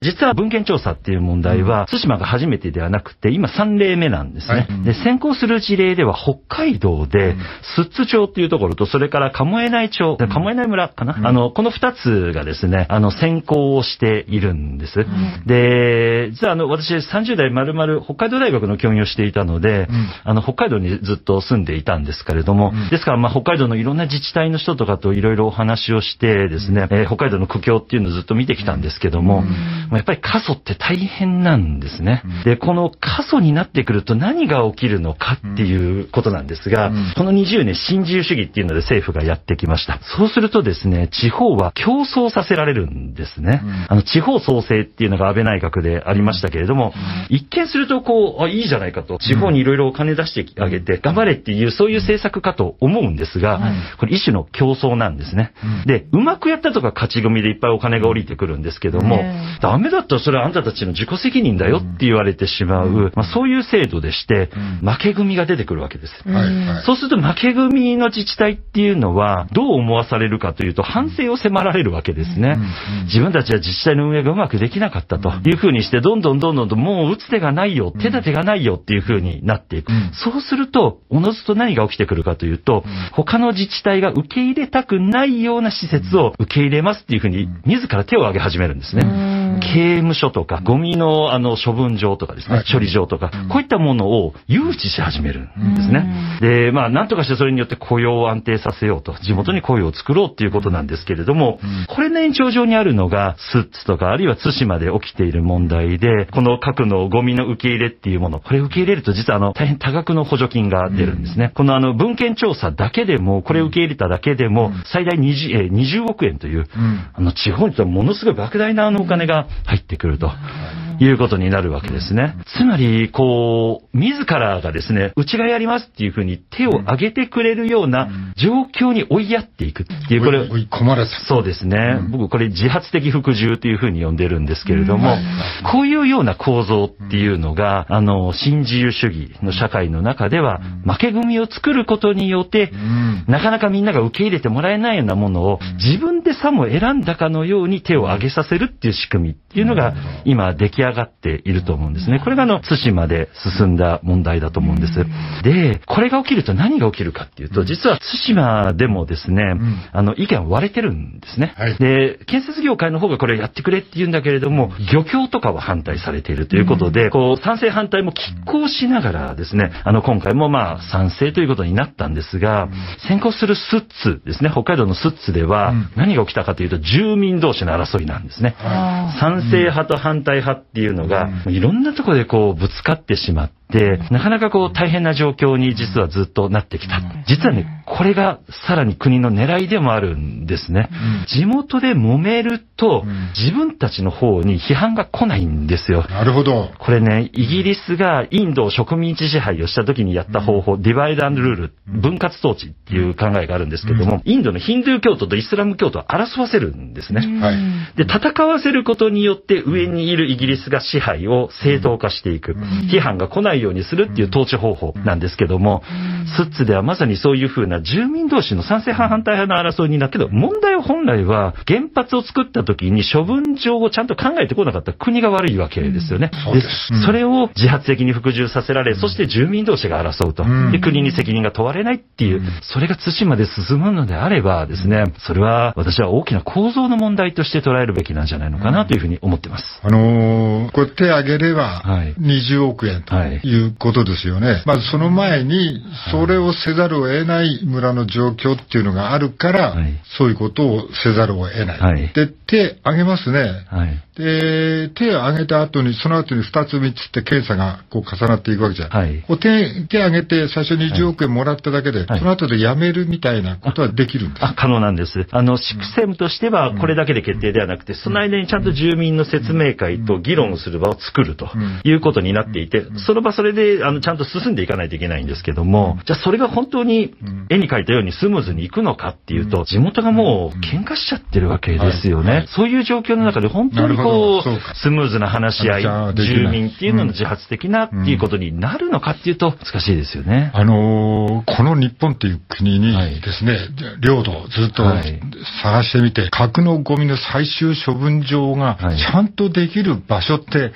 実は文献調査っていう問題は、対馬が初めてではなくて、今3例目なんですね。はい、で、先行する事例では、北海道で、寿、う、都、町っていうところと、それから鴨江内町、鴨江内村かな、うん、あの、この2つがですね、あの、先行をしているんです。うん、で、実はあの、私30代丸々北海道大学の教員をしていたので、うん、あの、北海道にずっと住んでいたんですけれども、ですから、まあ、北海道のいろんな自治体の人とかといろいろお話をしてですね、えー、北海道の苦境っていうのをずっと見てきたんですけども、まあ、やっぱり過疎って大変なんですね。で、この過疎になってくると何が起きるのかっていうことなんですが、この20年新自由主義っていうので政府がやってきました。そうするとですね、地方は競争させられるんですね。あの、地方創生っていうのが安倍内閣でありましたけれども、一見するとこう、あ、いいじゃないかと、地方にいろいろお金出してあげて、頑張れっていう、そういう政策かと思うんですが、これ一種の競争なんですね。で、うまくやったとか勝ち組でいっぱいお金が降りてくるんですけども、ダメだったらそれはあんたたちの自己責任だよって言われてしまう、うん、まあ、そういう制度でして、うん、負け組が出てくるわけです、はいそうすると負け組の自治体っていうのはどう思わされるかというと反省を迫られるわけですね。自分たちは自治体の運営がうまくできなかったというふうにして、どんどんどんどんともう打つ手がないよ、手立てがないよっていうふうになっていく。そうすると、おのずと何が起きてくるかというと、他の自治体が受け入れたくないような施設を受け入れますっていうふうに自ら手を挙げ始めるんですね。刑務所とか、ゴミのあの処分場とかですね、はい、処理場とか、こういったものを誘致し始めるんですね。で、まあ、なんとかしてそれによって雇用を安定させようと、地元に雇用を作ろうっていうことなんですけれども、これの延長上にあるのが、スッツとか、あるいは対馬で起きている問題で、この核のゴミの受け入れっていうもの、これ受け入れると実はあの、大変多額の補助金が出るんですね。このあの、文献調査だけでも、これ受け入れただけでも、最大 20, え20億円という、あの、地方にとはものすごい莫大なあのお金が入ってくると。いうことになるわけですね。つまり、こう、自らがですね、うちがやりますっていうふうに手を挙げてくれるような状況に追いやっていくっていう、これ、追い込まれそうですね。僕、これ自発的服従というふうに呼んでるんですけれども、こういうような構造っていうのが、あの、新自由主義の社会の中では、負け組を作ることによって、なかなかみんなが受け入れてもらえないようなものを、自分でさも選んだかのように手を挙げさせるっていう仕組みみっていうのが今出来上がっていると思うんですね。これがあの、対馬で進んだ問題だと思うんです。で、これが起きると何が起きるかっていうと、実は対馬でもですね、あの、意見割れてるんですね。で、建設業界の方がこれやってくれって言うんだけれども、漁協とかは反対されているということで、こう、賛成反対も拮抗しながらですね、あの、今回もまあ、賛成ということになったんですが、先行するスッツですね、北海道のスッツでは、何が起きたかというと、住民同士の争いなんですね。賛成派と反対派っていうのが、いろんなとこでこうぶつかってしまって。で、なかなかこう大変な状況に実はずっとなってきた。実はね、これがさらに国の狙いでもあるんですね。地元で揉めると、自分たちの方に批判が来ないんですよ。なるほど。これね、イギリスがインドを植民地支配をした時にやった方法、ディバイドルール、分割統治っていう考えがあるんですけども、インドのヒンドゥー教徒とイスラム教徒は争わせるんですね。はい。で、戦わせることによって上にいるイギリスが支配を正当化していく。批判が来ないないようにするっていう統治方法なんですけども、スッツではまさにそういうふうな住民同士の賛成派反対派の争いになるけど、問題は本来は原発を作った時に処分場をちゃんと考えてこなかった国が悪いわけですよね。でそれを自発的に服従させられ、そして住民同士が争うと。で、国に責任が問われないっていう、それが対馬で進むのであればですね、それは私は大きな構造の問題として捉えるべきなんじゃないのかなというふうに思ってます。あのー、これ手挙げれば20億円ということですよね。まずその前に、それをせざるを得ない村の状況っていうのがあるから、はい、そういうことをせざるを得ない。はい、で、手挙げますね。はい、で、手を挙げた後に、その後に2つ3つって検査がこう重なっていくわけじゃん。はい、手、手挙げて最初20億円もらっただけで、その後でやめるみたいなことはできるんですあ可能なんです。あの、システムとしてはこれだけで決定ではなくて、その間にちゃんと住民の説明会と議論する場を作るということになっていて、その場それで、あの、ちゃんと進んでいかないといけないんですけども、じゃあそれが本当に絵に描いたようにスムーズにいくのかっていうと、地元がもう喧嘩しちゃってるわけですよね。そういう状況の中で本当にこう、スムーズな話し合い、住民っていうのの自発的なっていうことになるのかっていうと、難しいですよね。あのー、この日本っていう国にですね、はい、領土をずっと探してみて、核のゴミの最終処分場がちゃんとできる場所って、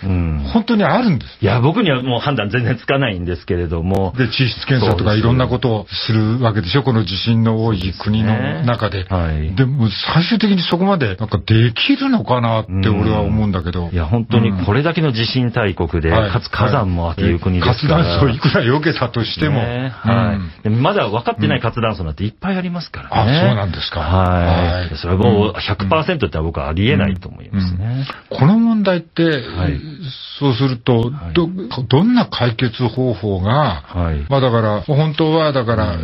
本当にあるんです。いや、僕にはもう判断全然つかないんですけれども。で、地質検査とかいろんなことをするわけでしょ、この地震の多い国の中で。はい、でも、最終的にそこまでなんかできるのかなって俺は思うんだけど。いや、本当にこれだけの地震大国で、かつ火山もあっていう国ですから、活断層いくら避けたとしても。はい、うまだ分かってない活断層なんていっぱいありますからね。あ、そうなんですか。はい。はい、それはもう100%って僕はありえないと思いますね。この問題って、はい、そうすると、ど、どんな解解決方法が、はい、まあだから、本当はだから、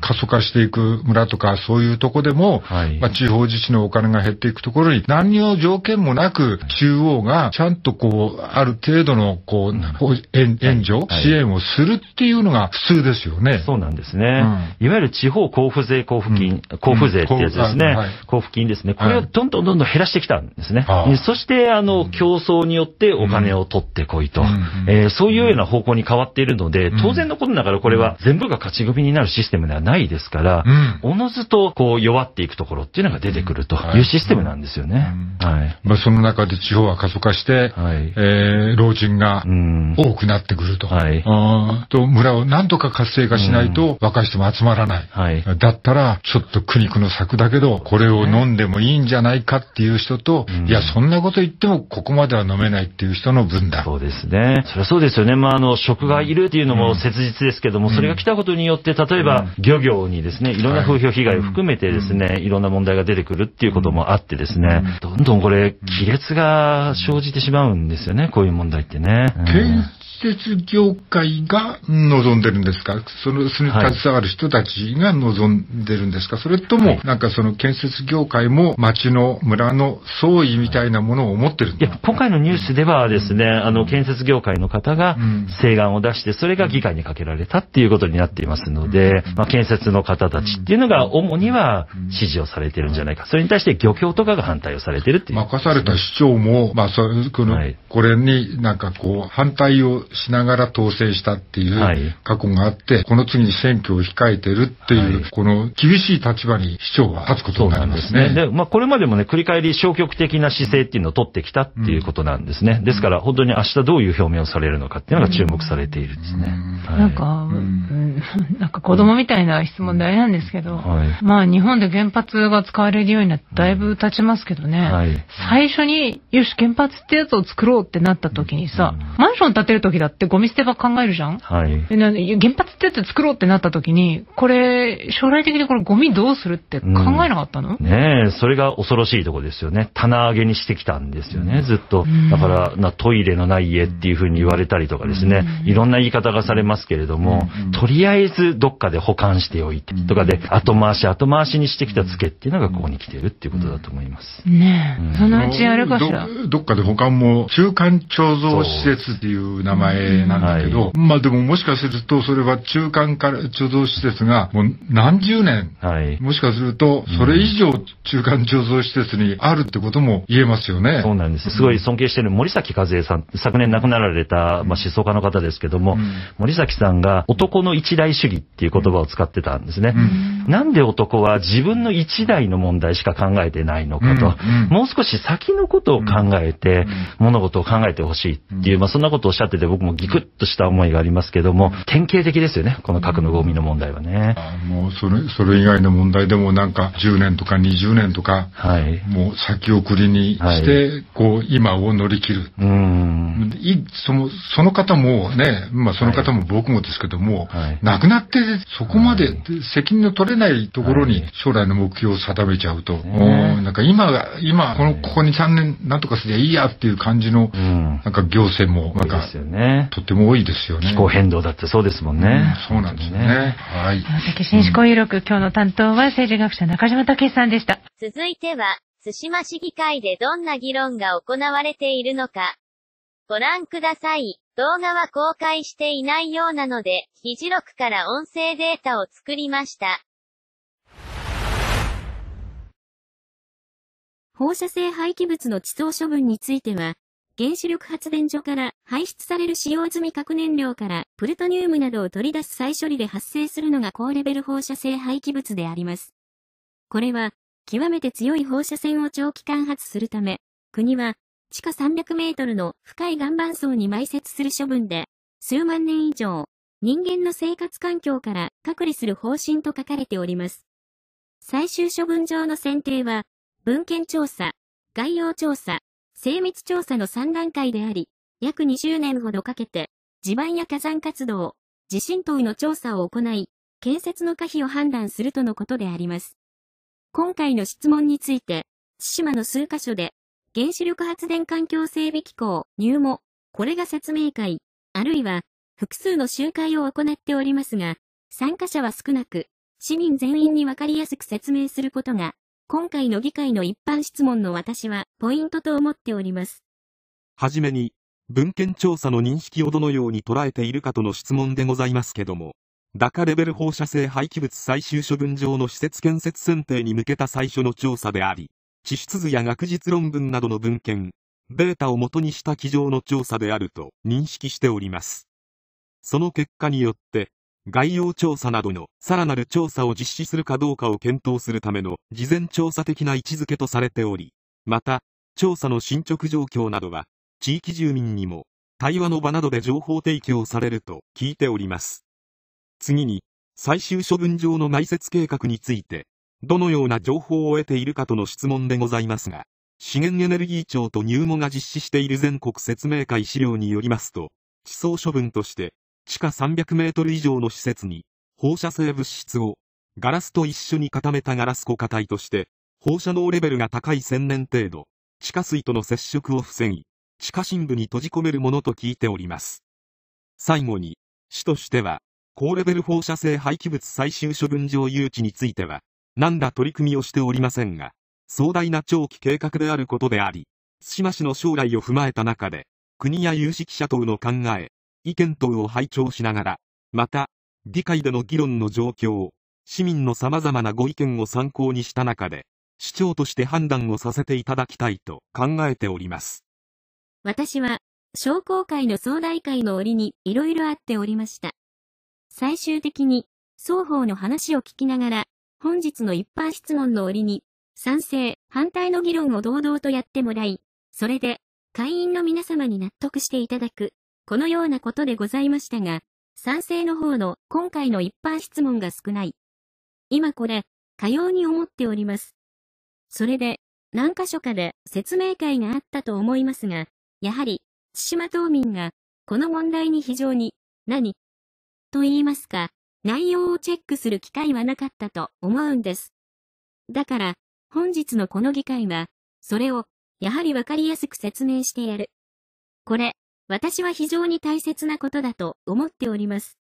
過疎化していく村とか、そういうとこでも、はい、まあ地方自治のお金が減っていくところに、何の条件もなく、中央がちゃんとこう、ある程度のこう、援助、支援をするっていうのが普通ですよね。そうなんですね。うん、いわゆる地方交付税交付金、交付税ってやつですね。交付金ですね。これをどんどんどんどん減らしてきたんですね。そして、あの、競争によってお金を取ってこいと。えー、そういうような方向に変わっているので、当然のことながらこれは全部が勝ち組になるシステムではないですから、おのずとこう弱っていくところっていうのが出てくるというシステムなんですよね。はい。まあその中で地方は過疎化して、はい、えー、老人が多くなってくると。はい。あと村を何とか活性化しないと若い人も集まらない。はい。だったら、ちょっと苦肉の策だけど、これを飲んでもいいんじゃないかっていう人と、いや、そんなこと言ってもここまでは飲めないっていう人の分だ。そうですね。そりゃそうですよね。まあ、あの、の食がいるというのも切実ですけども、それが来たことによって、例えば漁業にですね、いろんな風評被害を含めてですね、いろんな問題が出てくるっていうこともあってですね、どんどんこれ、亀裂が生じてしまうんですよね、こういう問題ってね。設業界が望んでるんですかその、それに携わる人たちが望んでるんですか、それとも、なんかその建設業界も町の村の総意みたいなものを持ってるんですか、はい、今回のニュースではですね、うん、あの、建設業界の方が請願を出して、それが議会にかけられたっていうことになっていますので、まあ、建設の方たちっていうのが主には支持をされてるんじゃないか。それに対して漁協とかが反対をされてるっていう、ね、任された市長も、まあ、そこの、これになんかこう、反対をしながら当選したっていう過去があって、はい、この次に選挙を控えてるっていう、はい、この厳しい立場に市長は立つことになんですね。で、ね、まあ、これまでもね、繰り返り消極的な姿勢っていうのを取ってきたっていうことなんですね。うん、ですから、本当に明日どういう表明をされるのかっていうのが注目されているんですね。うんはい、なんか、うん、なんか子供みたいな質問であれなんですけど、まあ、日本で原発が使われるようになってだいぶ経ちますけどね、最初に、よし、原発ってやつを作ろうってなった時にさ、マンション建てる時時だってゴミ捨て場考えるじゃんはい。で原発ってやつ作ろうってなった時に、これ、将来的にこれゴミどうするって考えなかったの、うん、ねえ、それが恐ろしいとこですよね。棚上げにしてきたんですよね、ずっと。だから、なトイレのない家っていうふうに言われたりとかですね、いろんな言い方がされますけれども、とりあえずどっかで保管しておいて、とかで後回し後回しにしてきたツケっていうのがここに来てるっていうことだと思います。ねえ、そのうちあれかしら。どっかで保管も、中間貯蔵施設っていう名前前なんだけど、はい、まあでももしかすると、それは中間から、貯蔵施設がもう何十年、はい、もしかすると、それ以上中間貯蔵施設にあるってことも言えますよね。そうなんです。すごい尊敬してる森崎和恵さん、昨年亡くなられた、まあ、思想家の方ですけども、うん、森崎さんが男の一大主義っていう言葉を使ってたんですね。うん、なんで男は自分の一代の問題しか考えてないのかと、うん、もう少し先のことを考えて、物事を考えてほしいっていう、まあ、そんなことをおっしゃってて、僕もギクッとした思いがありますけども、典型的ですよね、この核のゴミの問題はね。もうそれ、それ以外の問題でもなんか10年とか20年とか、はい、もう先送りにして、こう、今を乗り切る。うん。その、その方もね、まあその方も僕もですけども、はい、亡くなってそこまで責任の取れないところに将来の目標を定めちゃうと、はい、なんか今、が、今、この、ここに3年なんとかすりゃいいやっていう感じの、なんか行政も、なんか、ね、ね。とても多いですよね。気候変動だってそうですもんね。うん、そうなんですね。ねはい。関心思考有力、今日の担当は政治学者中島武さんでした。続いては、津島市議会でどんな議論が行われているのか。ご覧ください。動画は公開していないようなので、議事録から音声データを作りました。放射性廃棄物の地層処分については、原子力発電所から排出される使用済み核燃料からプルトニウムなどを取り出す再処理で発生するのが高レベル放射性廃棄物であります。これは、極めて強い放射線を長期間発するため、国は、地下300メートルの深い岩盤層に埋設する処分で、数万年以上、人間の生活環境から隔離する方針と書かれております。最終処分場の選定は、文献調査、概要調査、精密調査の3段階であり、約20年ほどかけて、地盤や火山活動、地震等の調査を行い、建設の可否を判断するとのことであります。今回の質問について、津島の数カ所で、原子力発電環境整備機構、入門、これが説明会、あるいは、複数の集会を行っておりますが、参加者は少なく、市民全員にわかりやすく説明することが今回の議会の一般質問の私は、ポイントと思っております。はじめに、文献調査の認識をどのように捉えているかとの質問でございますけども、ダカレベル放射性廃棄物最終処分場の施設建設選定に向けた最初の調査であり、地質図や学術論文などの文献、データを元にした机上の調査であると認識しております。その結果によって、概要調査などのさらなる調査を実施するかどうかを検討するための事前調査的な位置づけとされており、また、調査の進捗状況などは、地域住民にも、対話の場などで情報提供されると聞いております。次に、最終処分場の埋設計画について、どのような情報を得ているかとの質問でございますが、資源エネルギー庁と入門が実施している全国説明会資料によりますと、地層処分として、地下300メートル以上の施設に、放射性物質を、ガラスと一緒に固めたガラス固化体として、放射能レベルが高い1000年程度、地下水との接触を防ぎ、地下深部に閉じ込めるものと聞いております。最後に、市としては、高レベル放射性廃棄物最終処分場誘致については、何ら取り組みをしておりませんが、壮大な長期計画であることであり、津島市の将来を踏まえた中で、国や有識者等の考え、意見等を拝聴しながら、また、議会での議論の状況、市民の様々なご意見を参考にした中で、市長として判断をさせていただきたいと考えております。私は、商工会の総大会の折にいろいろあっておりました。最終的に、双方の話を聞きながら、本日の一般質問の折に、賛成、反対の議論を堂々とやってもらい、それで、会員の皆様に納得していただくこのようなことでございましたが、賛成の方の今回の一般質問が少ない。今これ、かように思っております。それで、何箇所かで説明会があったと思いますが、やはり、千島島民が、この問題に非常に、何と言いますか、内容をチェックする機会はなかったと思うんです。だから、本日のこの議会は、それを、やはりわかりやすく説明してやる。これ、私は非常に大切なことだと思っております。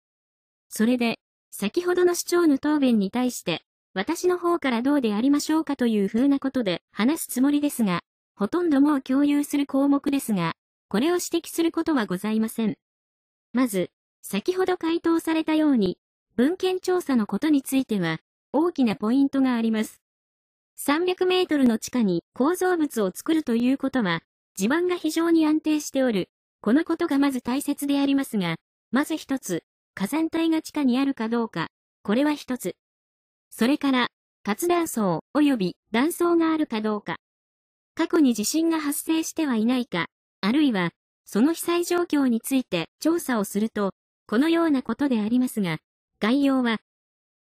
それで、先ほどの主張の答弁に対して、私の方からどうでありましょうかという風なことで話すつもりですが、ほとんどもう共有する項目ですが、これを指摘することはございません。まず、先ほど回答されたように、文献調査のことについては、大きなポイントがあります。300メートルの地下に構造物を作るということは、地盤が非常に安定しておる、このことがまず大切でありますが、まず一つ、火山帯が地下にあるかどうか、これは一つ。それから、活断層及び断層があるかどうか。過去に地震が発生してはいないか、あるいは、その被災状況について調査をすると、このようなことでありますが、概要は、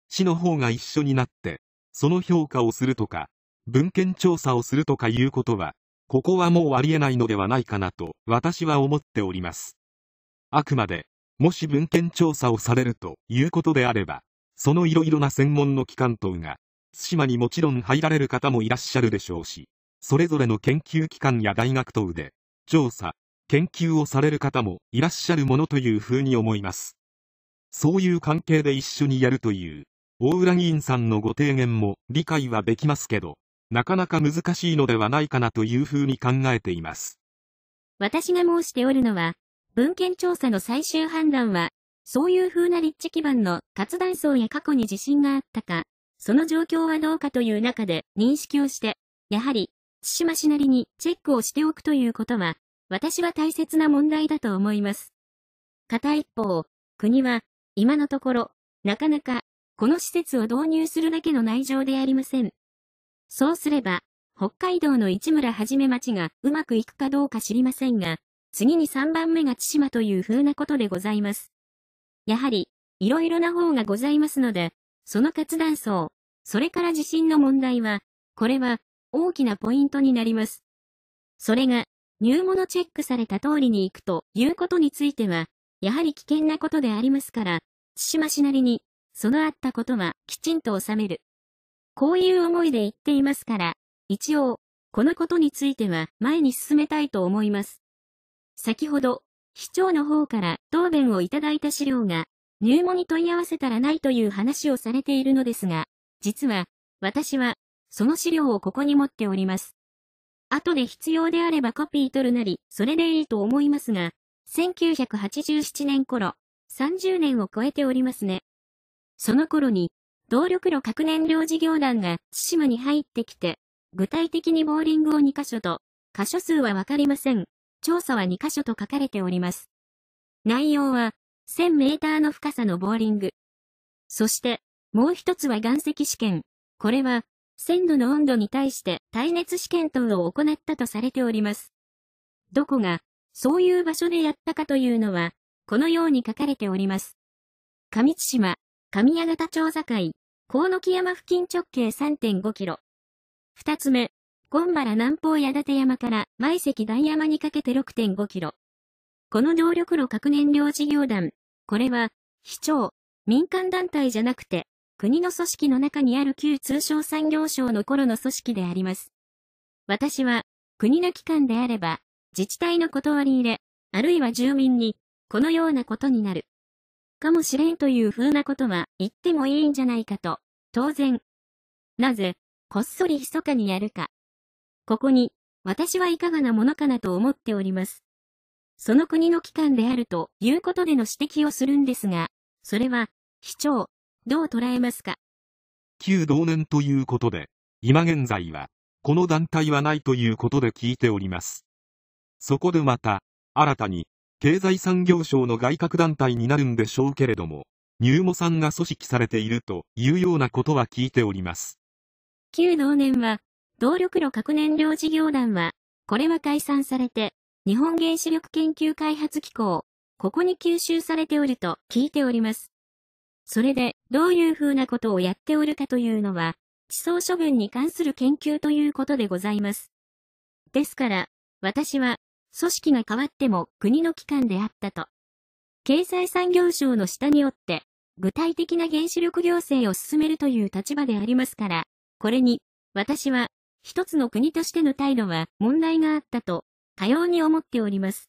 市の方が一緒になって、その評価をするとか、文献調査をするとかいうことは、ここはもうありえないのではないかなと私は思っております。あくまで、もし文献調査をされるということであれば、そのいろいろな専門の機関等が、対馬にもちろん入られる方もいらっしゃるでしょうし、それぞれの研究機関や大学等で、調査、研究をされる方もいらっしゃるものというふうに思います。そういう関係で一緒にやるという、大浦議員さんのご提言も理解はできますけど、なかなか難しいのではないかなというふうに考えています。私が申しておるのは、文献調査の最終判断は、そういう風な立地基盤の活断層や過去に地震があったか、その状況はどうかという中で認識をして、やはり、千島市なりにチェックをしておくということは、私は大切な問題だと思います。片一方、国は、今のところ、なかなか、この施設を導入するだけの内情でありません。そうすれば、北海道の市村はじめ町がうまくいくかどうか知りませんが、次に3番目が千島という風なことでございます。やはり、いろいろな方がございますので、その活断層、それから地震の問題は、これは大きなポイントになります。それが、入物チェックされた通りに行くということについては、やはり危険なことでありますから、千島市なりに、そのあったことはきちんと収める。こういう思いで言っていますから、一応、このことについては前に進めたいと思います。先ほど、市長の方から答弁をいただいた資料が、入門に問い合わせたらないという話をされているのですが、実は、私は、その資料をここに持っております。後で必要であればコピー取るなり、それでいいと思いますが、1987年頃、30年を超えておりますね。その頃に、動力炉核燃料事業団が津島に入ってきて、具体的にボーリングを2箇所と、箇所数はわかりません。調査は2箇所と書かれております。内容は、1000メーターの深さのボーリング。そして、もう一つは岩石試験。これは、鮮度の温度に対して耐熱試験等を行ったとされております。どこが、そういう場所でやったかというのは、このように書かれております。上津島、上八形査会。河野木山付近直径3.5キロ。二つ目、今原南方矢立山から前石大山にかけて6.5キロ。この動力炉核燃料事業団、これは、市長、民間団体じゃなくて、国の組織の中にある旧通商産業省の頃の組織であります。私は、国の機関であれば、自治体の断り入れ、あるいは住民に、このようなことになる。かもしれんという風なことは言ってもいいんじゃないかと、当然。なぜ、こっそり密かにやるか。ここに、私はいかがなものかなと思っております。その国の機関であるということでの指摘をするんですが、それは、市長、どう捉えますか旧同年ということで、今現在は、この団体はないということで聞いております。そこでまた、新たに、経済産業省の外郭団体になるんでしょうけれども、入門さんが組織されているというようなことは聞いております。旧同年は、動力炉核燃料事業団は、これは解散されて、日本原子力研究開発機構、ここに吸収されておると聞いております。それで、どういうふうなことをやっておるかというのは、地層処分に関する研究ということでございます。ですから、私は、組織が変わっても国の機関であったと。経済産業省の下によって、具体的な原子力行政を進めるという立場でありますから、これに、私は、一つの国としての態度は問題があったと、多様に思っております。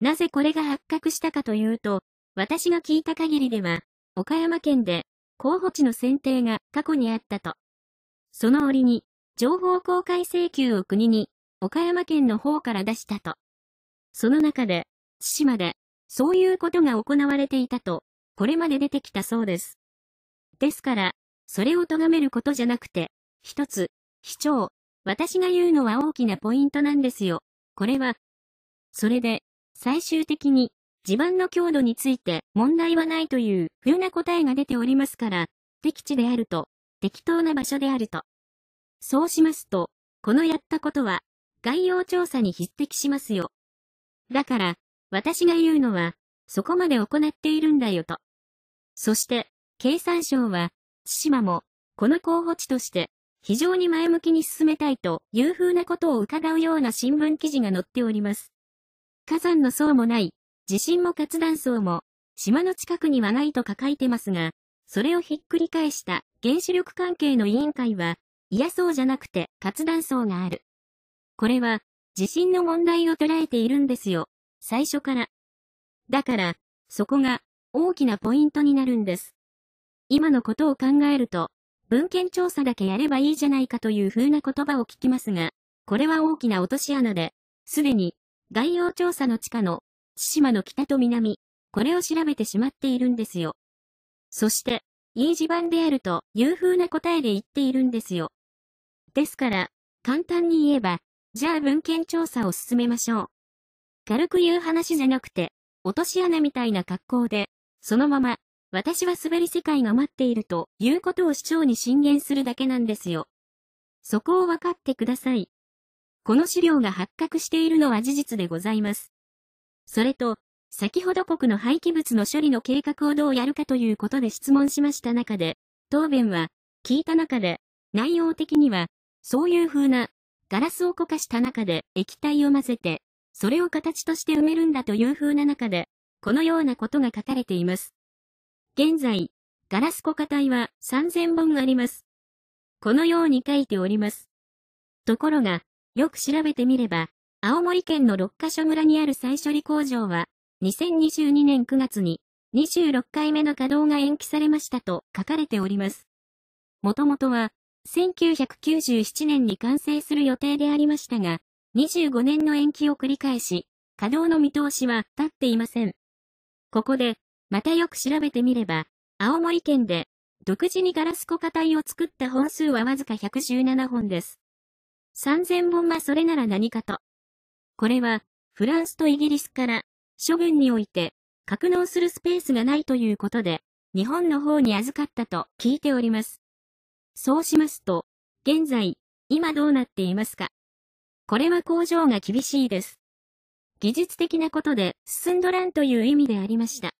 なぜこれが発覚したかというと、私が聞いた限りでは、岡山県で、候補地の選定が過去にあったと。その折に、情報公開請求を国に、岡山県の方から出したと。その中で、津島で、そういうことが行われていたと、これまで出てきたそうです。ですから、それを咎めることじゃなくて、一つ、市長、私が言うのは大きなポイントなんですよ。これは、それで、最終的に、地盤の強度について問題はないという要な答えが出ておりますから、適地であると、適当な場所であると。そうしますと、このやったことは、概要調査に匹敵しますよ。だから、私が言うのは、そこまで行っているんだよと。そして、経産省は、津島も、この候補地として、非常に前向きに進めたいという風なことを伺うような新聞記事が載っております。火山の層もない、地震も活断層も、島の近くにはないと書いてますが、それをひっくり返した原子力関係の委員会は、いやそうじゃなくて活断層がある。これは、地震の問題を捉えているんですよ。最初から。だから、そこが大きなポイントになるんです。今のことを考えると、文献調査だけやればいいじゃないかという風な言葉を聞きますが、これは大きな落とし穴で、すでに、概要調査の地下の、千島の北と南、これを調べてしまっているんですよ。そして、いい地盤であるという風な答えで言っているんですよ。ですから、簡単に言えば、じゃあ文献調査を進めましょう。軽く言う話じゃなくて、落とし穴みたいな格好で、そのまま、私は滑り世界が待っているということを市長に進言するだけなんですよ。そこを分かってください。この資料が発覚しているのは事実でございます。それと、先ほど国の廃棄物の処理の計画をどうやるかということで質問しました中で、答弁は、聞いた中で、内容的には、そういう風なガラスを固化した中で液体を混ぜて、それを形として埋めるんだという風な中で、このようなことが書かれています。現在、ガラス固化体は3000本あります。このように書いております。ところが、よく調べてみれば、青森県の6カ所村にある再処理工場は、2022年9月に26回目の稼働が延期されましたと書かれております。もともとは、1997年に完成する予定でありましたが、25年の延期を繰り返し、稼働の見通しは立っていません。ここで、またよく調べてみれば、青森県で、独自にガラス固化体を作った本数はわずか117本です。3000本はそれなら何かと。これは、フランスとイギリスから、処分において、格納するスペースがないということで、日本の方に預かったと聞いております。そうしますと、現在、今どうなっていますかこれは工場が厳しいです。技術的なことで進んどらんという意味でありました。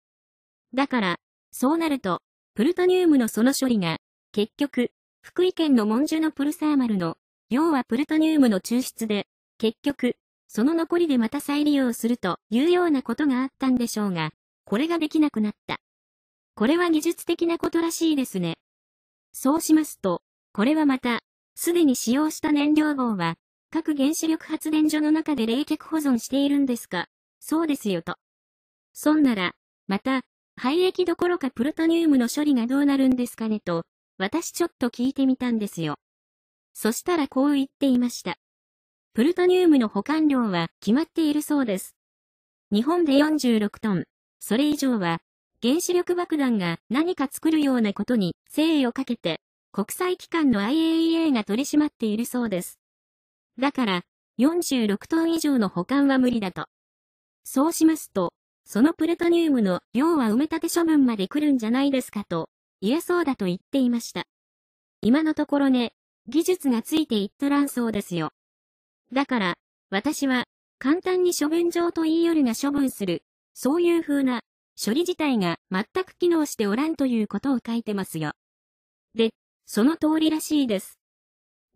だから、そうなると、プルトニウムのその処理が、結局、福井県の文殊のプルサーマルの、要はプルトニウムの抽出で、結局、その残りでまた再利用するというようなことがあったんでしょうが、これができなくなった。これは技術的なことらしいですね。そうしますと、これはまた、すでに使用した燃料棒は、各原子力発電所の中で冷却保存しているんですかそうですよと。そんなら、また、廃液どころかプルトニウムの処理がどうなるんですかねと、私ちょっと聞いてみたんですよ。そしたらこう言っていました。プルトニウムの保管量は決まっているそうです。日本で46トン、それ以上は原子力爆弾が何か作るようなことに誠意をかけて、国際機関の IAEA が取り締まっているそうです。だから、46トン以上の保管は無理だと。そうしますと、そのプルトニウムの量は埋め立て処分まで来るんじゃないですかと、言えそうだと言っていました。今のところね、技術がついていっとらんそうですよ。だから、私は、簡単に処分場と言いよるが処分する、そういう風な処理自体が全く機能しておらんということを書いてますよ。で、その通りらしいです。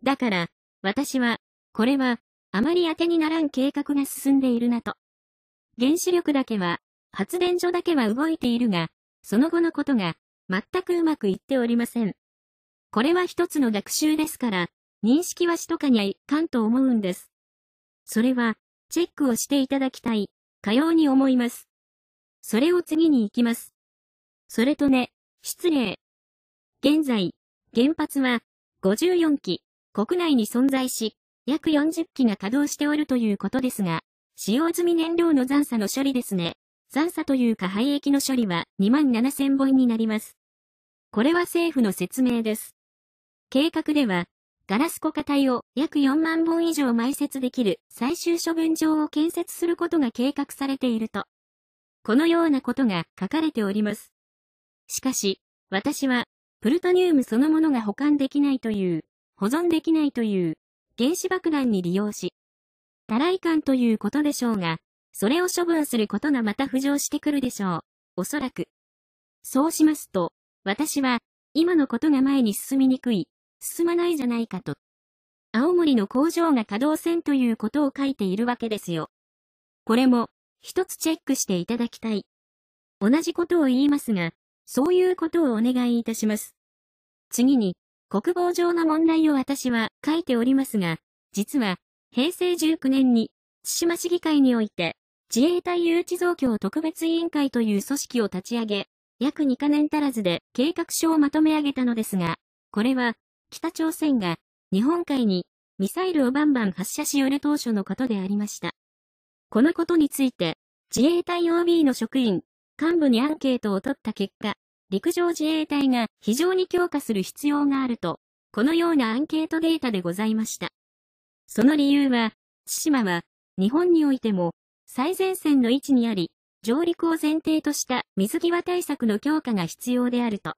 だから、私は、これは、あまり当てにならん計画が進んでいるなと。原子力だけは、発電所だけは動いているが、その後のことが、全くうまくいっておりません。これは一つの学習ですから、認識はしとかにゃいかんと思うんです。それは、チェックをしていただきたい、かように思います。それを次に行きます。それとね、失礼。現在、原発は54基、国内に存在し、約40基が稼働しておるということですが、使用済み燃料の残差の処理ですね。残差というか廃液の処理は27,000本になります。これは政府の説明です。計画では、ガラス固化体を約4万本以上埋設できる最終処分場を建設することが計画されているとこのようなことが書かれております。しかし、私は、プルトニウムそのものが保管できないという、保存できないという、原子爆弾に利用し、多来感ということでしょうが、それを処分することがまた浮上してくるでしょう。おそらく。そうしますと、私は、今のことが前に進みにくい、進まないじゃないかと。青森の工場が稼働せんということを書いているわけですよ。これも、一つチェックしていただきたい。同じことを言いますが、そういうことをお願いいたします。次に、国防上の問題を私は書いておりますが、実は、平成19年に、津島市議会において、自衛隊誘致増強特別委員会という組織を立ち上げ、約2カ年足らずで計画書をまとめ上げたのですが、これは、北朝鮮が、日本海に、ミサイルをバンバン発射しよる当初のことでありました。このことについて、自衛隊 OB の職員、幹部にアンケートを取った結果、陸上自衛隊が非常に強化する必要があると、このようなアンケートデータでございました。その理由は、千島は、日本においても、最前線の位置にあり、上陸を前提とした水際対策の強化が必要であると。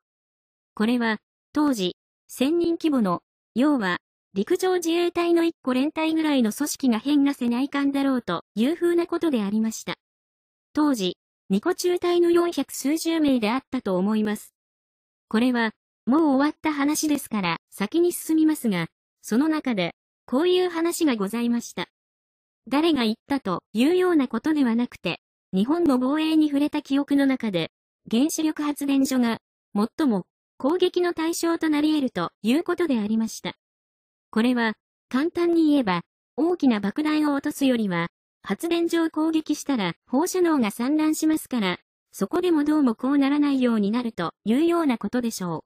これは、当時、1000人規模の、要は、陸上自衛隊の一個連隊ぐらいの組織が変なせないかんだろうという風なことでありました。当時、ニコ中隊の四百数十名であったと思います。これは、もう終わった話ですから先に進みますが、その中で、こういう話がございました。誰が言ったというようなことではなくて、日本の防衛に触れた記憶の中で、原子力発電所が、最も攻撃の対象となり得るということでありました。これは、簡単に言えば、大きな爆弾を落とすよりは、発電所を攻撃したら放射能が散乱しますから、そこでもどうもこうならないようになるというようなことでしょう。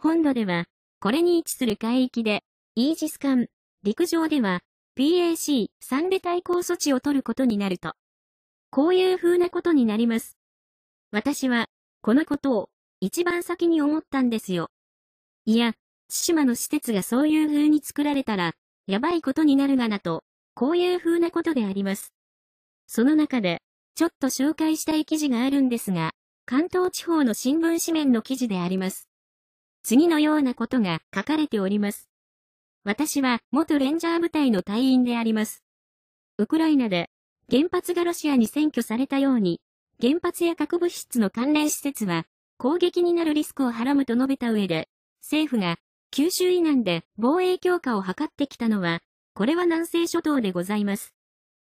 本土では、これに位置する海域で、イージス艦、陸上では、PAC-3 で対抗措置を取ることになると。こういう風なことになります。私は、このことを、一番先に思ったんですよ。いや、津島の施設がそういう風に作られたら、やばいことになるがなと、こういう風なことであります。その中で、ちょっと紹介したい記事があるんですが、関東地方の新聞紙面の記事であります。次のようなことが書かれております。私は元レンジャー部隊の隊員であります。ウクライナで原発がロシアに占拠されたように、原発や核物質の関連施設は攻撃になるリスクをはらむと述べた上で、政府が九州以南で防衛強化を図ってきたのは、これは南西諸島でございます。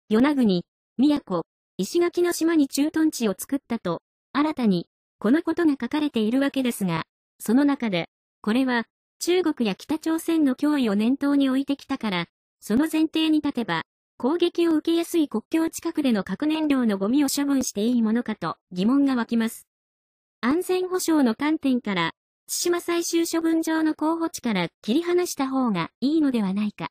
与那国、宮古、石垣の島に駐屯地を作ったと、新たに、このことが書かれているわけですが、その中で、これは、中国や北朝鮮の脅威を念頭に置いてきたから、その前提に立てば、攻撃を受けやすい国境近くでの核燃料のゴミを処分していいものかと疑問が湧きます。安全保障の観点から、対島最終処分場の候補地から切り離した方がいいのではないか。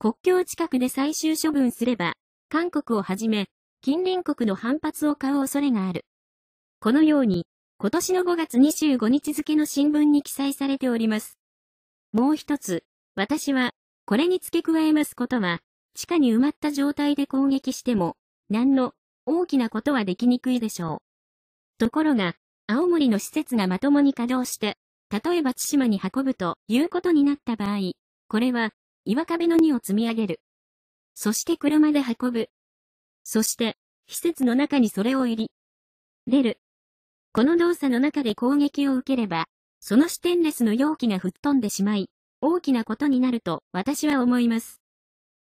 国境近くで最終処分すれば、韓国をはじめ、近隣国の反発を買う恐れがある。このように、今年の5月25日付の新聞に記載されております。もう一つ、私は、これに付け加えますことは、地下に埋まった状態で攻撃しても、何の大きなことはできにくいでしょう。ところが、青森の施設がまともに稼働して、例えば千島に運ぶということになった場合、これは、岩壁の荷を積み上げる。そして車で運ぶ。そして、施設の中にそれを入り、出る。この動作の中で攻撃を受ければ、そのステンレスの容器が吹っ飛んでしまい、大きなことになると私は思います。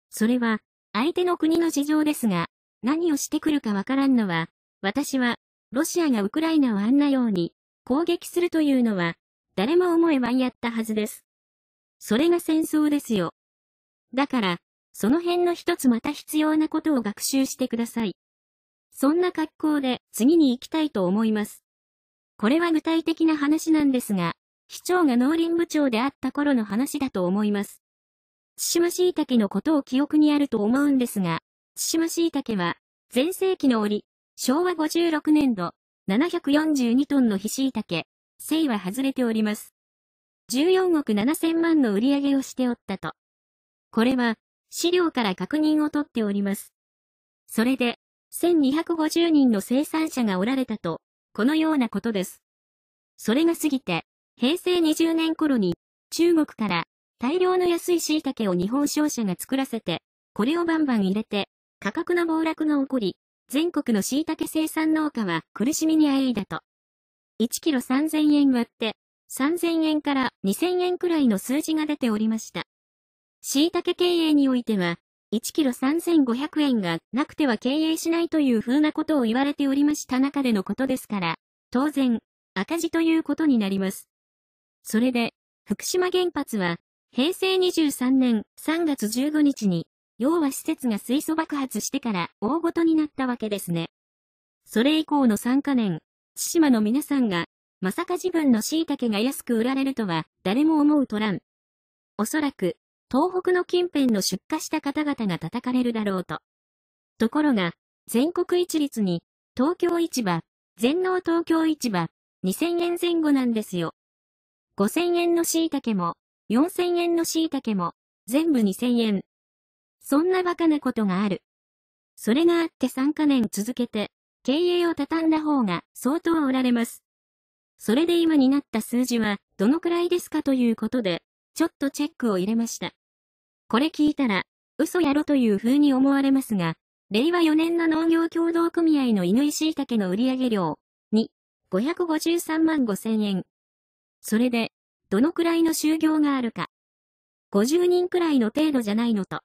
それは、相手の国の事情ですが、何をしてくるかわからんのは、私はロシアがウクライナをあんなように攻撃するというのは、誰も思えばやったはずです。それが戦争ですよ。だから、その辺の一つまた必要なことを学習してください。そんな格好で次に行きたいと思います。これは具体的な話なんですが、市長が農林部長であった頃の話だと思います。千島椎茸のことを記憶にあると思うんですが、千島椎茸は、前世紀の折、昭和56年度、742トンのひしいたけ、生は外れております。14億7000万の売り上げをしておったと。これは、資料から確認を取っております。それで、1250人の生産者がおられたと、このようなことです。それが過ぎて、平成20年頃に、中国から大量の安い椎茸を日本商社が作らせて、これをバンバン入れて、価格の暴落が起こり、全国の椎茸生産農家は苦しみにあえいだと。1キロ3000円割って、3000円から2000円くらいの数字が出ておりました。椎茸経営においては、1キロ3500円がなくては経営しないという風なことを言われておりました中でのことですから、当然、赤字ということになります。それで、福島原発は、平成23年3月15日に要は施設が水素爆発してから大ごとになったわけですね。それ以降の3カ年、千島の皆さんが、まさか自分の椎茸が安く売られるとは、誰も思うとらん。おそらく、東北の近辺の出荷した方々が叩かれるだろうと。ところが、全国一律に、東京市場、全農東京市場、2000円前後なんですよ。5000円の椎茸も、4000円の椎茸も、全部2000円。そんなバカなことがある。それがあって3カ年続けて、経営を畳んだ方が相当おられます。それで今になった数字はどのくらいですかということで、ちょっとチェックを入れました。これ聞いたら、嘘やろという風に思われますが、令和4年の農業協同組合の犬井椎茸の売上量に553万5千円。それで、どのくらいの就業があるか。50人くらいの程度じゃないのと。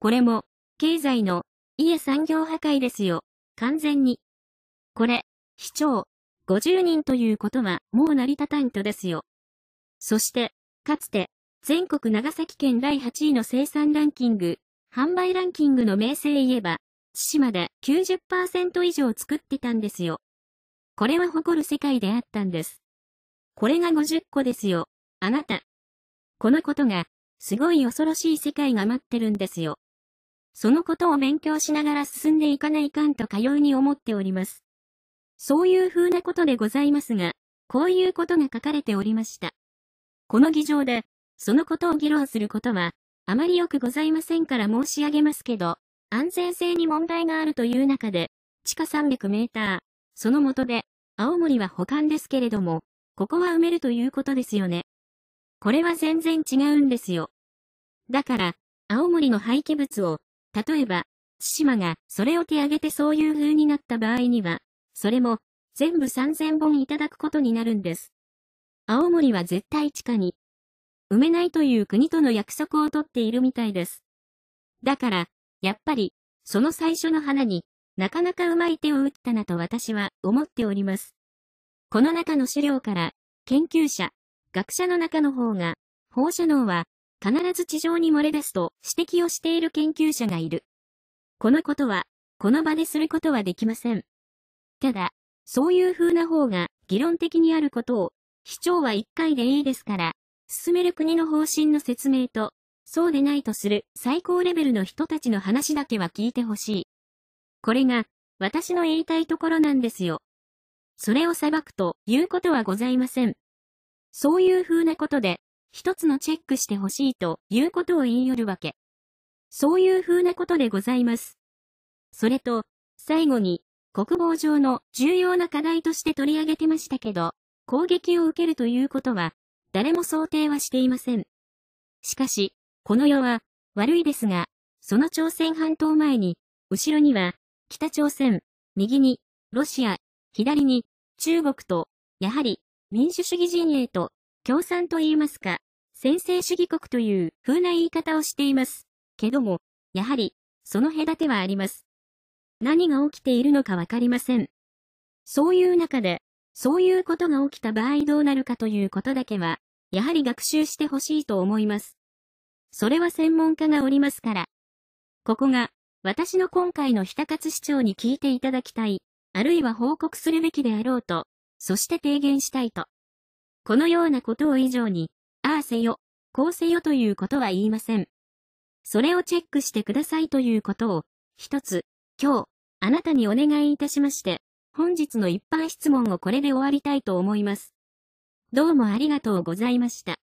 これも、経済の、家産業破壊ですよ、完全に。これ、市長、50人ということはもう成り立たんとですよ。そして、かつて、全国長崎県第8位の生産ランキング、販売ランキングの名声言えば、津島で90%以上作ってたんですよ。これは誇る世界であったんです。これが50個ですよ、あなた。このことが、すごい恐ろしい世界が待ってるんですよ。そのことを勉強しながら進んでいかないかんとかように思っております。そういう風なことでございますが、こういうことが書かれておりました。この議場で、そのことを議論することは、あまりよくございませんから申し上げますけど、安全性に問題があるという中で、地下300メーター、その下で、青森は保管ですけれども、ここは埋めるということですよね。これは全然違うんですよ。だから、青森の廃棄物を、例えば、津島がそれを手挙げてそういう風になった場合には、それも全部3000本いただくことになるんです。青森は絶対地下に埋めないという国との約束を取っているみたいです。だから、やっぱり、その最初の花になかなかうまい手を打ったなと私は思っております。この中の資料から、研究者、学者の中の方が、放射能は必ず地上に漏れ出すと指摘をしている研究者がいる。このことは、この場ですることはできません。ただ、そういう風な方が議論的にあることを、市長は一回でいいですから、進める国の方針の説明と、そうでないとする最高レベルの人たちの話だけは聞いてほしい。これが、私の言いたいところなんですよ。それを裁くということはございません。そういう風なことで、一つのチェックしてほしいということを言い寄るわけ。そういう風なことでございます。それと、最後に、国防上の重要な課題として取り上げてましたけど、攻撃を受けるということは、誰も想定はしていません。しかし、この世は、悪いですが、その朝鮮半島前に、後ろには、北朝鮮、右に、ロシア、左に、中国と、やはり、民主主義陣営と、共産と言いますか、専制主義国という風な言い方をしています。けども、やはり、その隔てはあります。何が起きているのかわかりません。そういう中で、そういうことが起きた場合どうなるかということだけは、やはり学習してほしいと思います。それは専門家がおりますから。ここが、私の今回の日高津市長に聞いていただきたい、あるいは報告するべきであろうと、そして提言したいと。このようなことを以上に、ああせよ、こうせよということは言いません。それをチェックしてくださいということを、一つ、今日、あなたにお願いいたしまして、本日の一般質問をこれで終わりたいと思います。どうもありがとうございました。